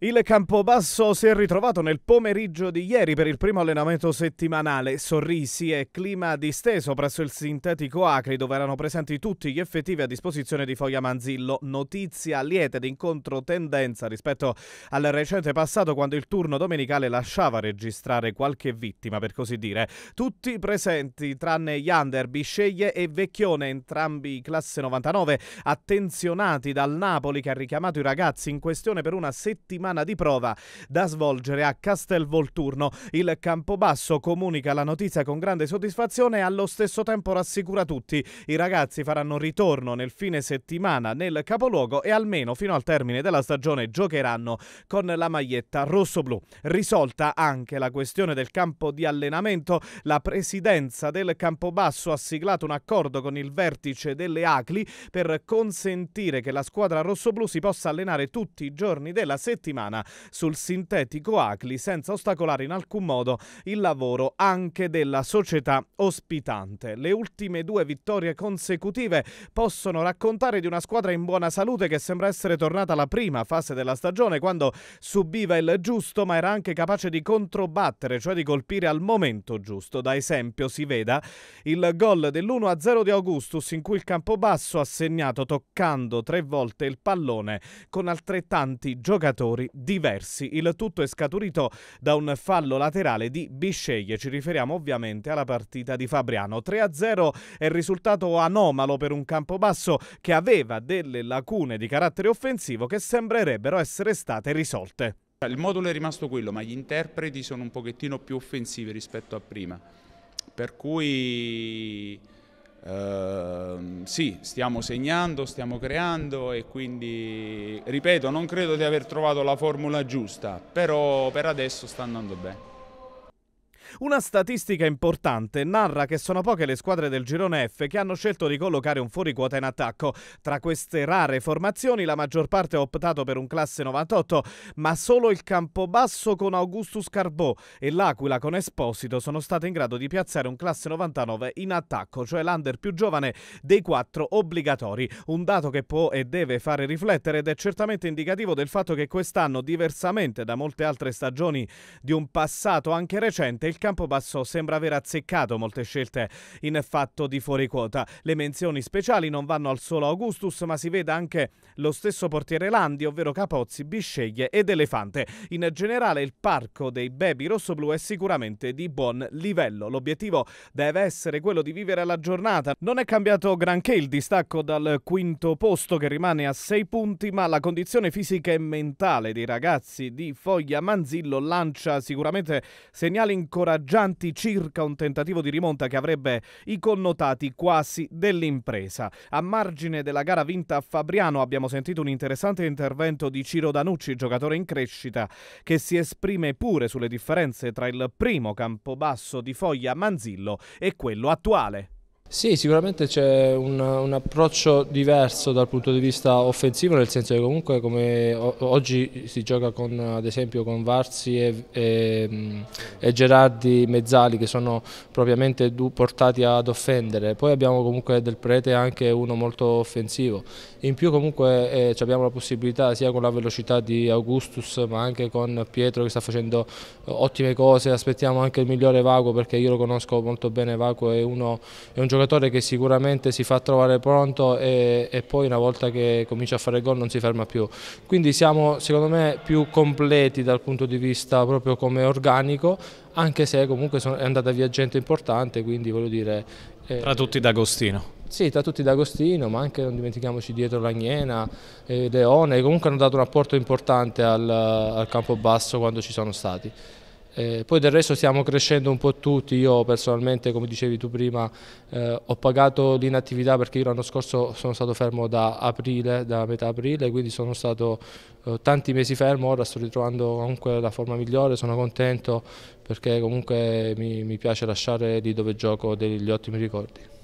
Il Campobasso si è ritrovato nel pomeriggio di ieri per il primo allenamento settimanale. Sorrisi e clima disteso presso il sintetico Acri dove erano presenti tutti gli effettivi a disposizione di Foglia Manzillo. Notizia lieta ed incontro tendenza rispetto al recente passato quando il turno domenicale lasciava registrare qualche vittima per così dire. Tutti presenti tranne Yander, Bisceglie e Vecchione, entrambi classe 99, attenzionati dal Napoli che ha richiamato i ragazzi in questione per una settimana settimana di prova da svolgere a Castel Volturno. Il Campobasso comunica la notizia con grande soddisfazione e allo stesso tempo rassicura tutti. I ragazzi faranno ritorno nel fine settimana nel capoluogo e almeno fino al termine della stagione giocheranno con la maglietta rosso-blu. Risolta anche la questione del campo di allenamento, la presidenza del Campobasso ha siglato un accordo con il vertice delle Acli per consentire che la squadra rosso-blu si possa allenare tutti i giorni della settimana settimana sul sintetico Acli senza ostacolare in alcun modo il lavoro anche della società ospitante. Le ultime due vittorie consecutive possono raccontare di una squadra in buona salute che sembra essere tornata alla prima fase della stagione quando subiva il giusto ma era anche capace di controbattere, cioè di colpire al momento giusto. Da esempio si veda il gol dell'1-0 di Augustus in cui il Campobasso ha segnato toccando tre volte il pallone con altrettanti giocatori giocatori diversi. Il tutto è scaturito da un fallo laterale di Bisceglie. Ci riferiamo ovviamente alla partita di Fabriano. 3-0 è risultato anomalo per un campo basso che aveva delle lacune di carattere offensivo che sembrerebbero essere state risolte. Il modulo è rimasto quello, ma gli interpreti sono un pochettino più offensivi rispetto a prima. Per cui sì, stiamo segnando, stiamo creando e quindi, ripeto, non credo di aver trovato la formula giusta, però per adesso sta andando bene. Una statistica importante narra che sono poche le squadre del girone F che hanno scelto di collocare un fuoriquota in attacco. Tra queste rare formazioni la maggior parte ha optato per un classe 98, ma solo il Campobasso con Augustus Carbò e l'Aquila con Esposito sono state in grado di piazzare un classe 99 in attacco, cioè l'under più giovane dei quattro obbligatori. Un dato che può e deve fare riflettere ed è certamente indicativo del fatto che quest'anno, diversamente da molte altre stagioni di un passato anche recente, il il campo basso sembra aver azzeccato molte scelte in fatto di fuori quota. Le menzioni speciali non vanno al solo Augustus, ma si veda anche lo stesso portiere Landi, ovvero Capozzi, Bisceglie ed Elefante. In generale il parco dei baby rossoblù è sicuramente di buon livello. L'obiettivo deve essere quello di vivere la giornata. Non è cambiato granché il distacco dal quinto posto che rimane a sei punti, ma la condizione fisica e mentale dei ragazzi di Foglia Manzillo lancia sicuramente segnali incoraggianti scoraggianti circa un tentativo di rimonta che avrebbe i connotati quasi dell'impresa. A margine della gara vinta a Fabriano abbiamo sentito un interessante intervento di Ciro Danucci, giocatore in crescita, che si esprime pure sulle differenze tra il primo campobasso di Foglia Manzillo e quello attuale. Sì, sicuramente c'è un, un, approccio diverso dal punto di vista offensivo, nel senso che comunque come oggi si gioca con, ad esempio con Varsi e, e, e Gerardi Mezzali che sono propriamente portati ad offendere, poi abbiamo comunque del Prete anche uno molto offensivo, in più comunque eh, abbiamo la possibilità sia con la velocità di Augustus ma anche con Pietro che sta facendo eh, ottime cose, aspettiamo anche il migliore Vago perché io lo conosco molto bene, Vago è, uno, è un giocatore giocatore che sicuramente si fa trovare pronto e, e poi una volta che comincia a fare gol non si ferma più. Quindi siamo secondo me più completi dal punto di vista proprio come organico, anche se comunque è andata via gente importante, quindi voglio dire... Eh, tra tutti D'Agostino. Sì, tra tutti D'Agostino, ma anche non dimentichiamoci dietro Lagnena, eh, Leone, comunque hanno dato un apporto importante al, al campo basso quando ci sono stati. Eh, poi del resto stiamo crescendo un po' tutti, io personalmente come dicevi tu prima eh, ho pagato l'inattività perché io l'anno scorso sono stato fermo da aprile, da metà aprile, quindi sono stato eh, tanti mesi fermo, ora sto ritrovando comunque la forma migliore, sono contento perché comunque mi, mi piace lasciare lì dove gioco degli ottimi ricordi.